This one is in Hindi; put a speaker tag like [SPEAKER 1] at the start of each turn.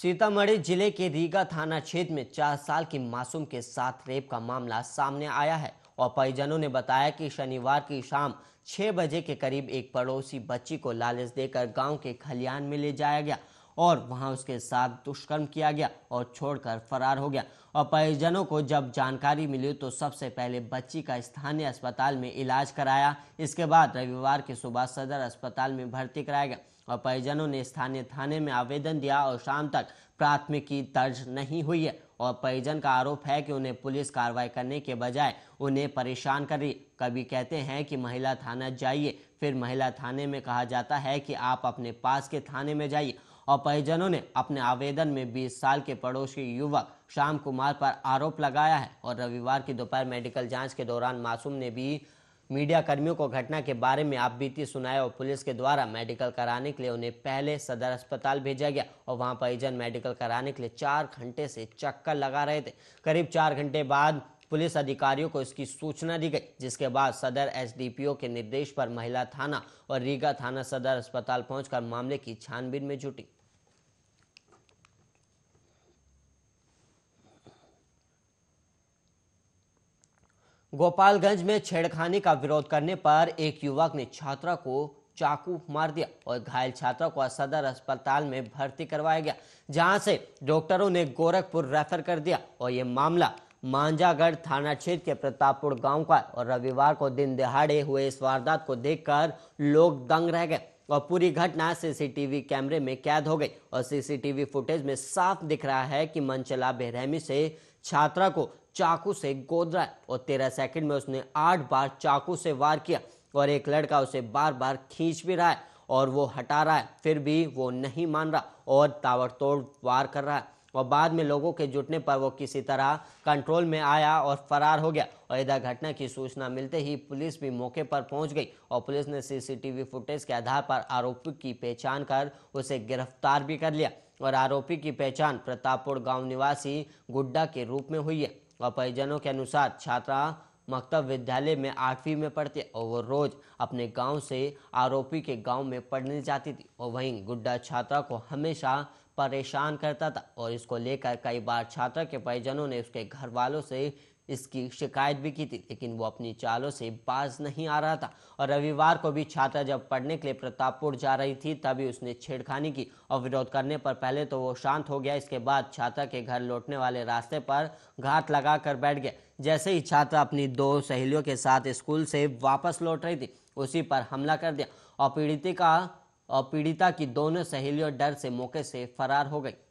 [SPEAKER 1] सीतामढ़ी जिले के रीगा थाना क्षेत्र में चार साल की मासूम के साथ रेप का मामला सामने आया है और परिजनों ने बताया कि शनिवार की शाम छह बजे के करीब एक पड़ोसी बच्ची को लालच देकर गांव के खलियान में ले जाया गया और वहां उसके साथ दुष्कर्म किया गया और छोड़कर फरार हो गया और परिजनों को जब जानकारी मिली तो सबसे पहले बच्ची का स्थानीय अस्पताल में इलाज कराया इसके बाद रविवार की सुबह सदर अस्पताल में भर्ती कराया गया और परिजनों ने स्थानीय थाने में आवेदन दिया और शाम तक प्राथमिकी दर्ज नहीं हुई है और परिजन का आरोप है कि उन्हें पुलिस कार्रवाई करने के बजाय उन्हें परेशान कर रही कभी कहते हैं कि महिला थाना जाइए फिर महिला थाने में कहा जाता है कि आप अपने पास के थाने में जाइए और परिजनों ने अपने आवेदन में 20 साल के पड़ोसी युवक श्याम कुमार पर आरोप लगाया है और रविवार की दोपहर मेडिकल जांच के दौरान मासूम ने भी मीडिया कर्मियों को घटना के बारे में आप बीती सुनाया और पुलिस के द्वारा मेडिकल कराने के लिए उन्हें पहले सदर अस्पताल भेजा गया और वहां परिजन मेडिकल कराने के लिए चार घंटे से चक्कर लगा रहे थे करीब चार घंटे बाद पुलिस अधिकारियों को इसकी सूचना दी गई जिसके बाद सदर एसडीपीओ के निर्देश पर महिला थाना और रीगा थाना सदर अस्पताल पहुंचकर मामले की छानबीन में जुटी गोपालगंज में छेड़खानी का विरोध करने पर एक युवक ने छात्रा को चाकू मार दिया और घायल छात्रा को सदर अस्पताल में भर्ती करवाया गया जहां से डॉक्टरों ने गोरखपुर रेफर कर दिया और ये मामला मांझागढ़ थाना क्षेत्र के प्रतापपुर गांव का और रविवार को दिन दिहाड़े हुए इस वारदात को देखकर लोग दंग रह गए और पूरी घटना सीसीटीवी कैमरे में कैद हो गई और सीसीटीवी फुटेज में साफ दिख रहा है कि मनचला बेरहमी से छात्रा को चाकू से गोदरा और तेरह सेकंड में उसने आठ बार चाकू से वार किया और एक लड़का उसे बार बार खींच भी रहा है और वो हटा रहा है फिर भी वो नहीं मान रहा और ताबड़तोड़ वार कर रहा है और बाद में लोगों के जुटने पर वो किसी तरह कंट्रोल में आया और फरार हो गया और इधर घटना की सूचना मिलते ही पुलिस भी मौके पर पहुंच गई और पुलिस ने सीसीटीवी फुटेज के आधार पर आरोपी की पहचान कर उसे गिरफ्तार भी कर लिया और आरोपी की पहचान प्रतापपुर गांव निवासी गुड्डा के रूप में हुई है और परिजनों के अनुसार छात्रा मकतब विद्यालय में आठवीं में पढ़ती और वो रोज अपने गांव से आरोपी के गांव में पढ़ने जाती थी और वहीं गुड्डा छात्रा को हमेशा परेशान करता था और इसको लेकर कई बार छात्रा के परिजनों ने उसके घर वालों से इसकी शिकायत भी की थी लेकिन वो अपनी चालों से बाज नहीं आ रहा था और रविवार को भी छात्रा जब पढ़ने के लिए प्रतापपुर जा रही थी तभी उसने छेड़खानी की और विरोध करने पर पहले तो वो शांत हो गया इसके बाद छात्रा के घर लौटने वाले रास्ते पर घात लगा कर बैठ गया जैसे ही छात्रा अपनी दो सहेलियों के साथ स्कूल से वापस लौट रही थी उसी पर हमला कर दिया और पीड़िता का और पीड़िता की दोनों सहेलियों डर से मौके से फरार हो गई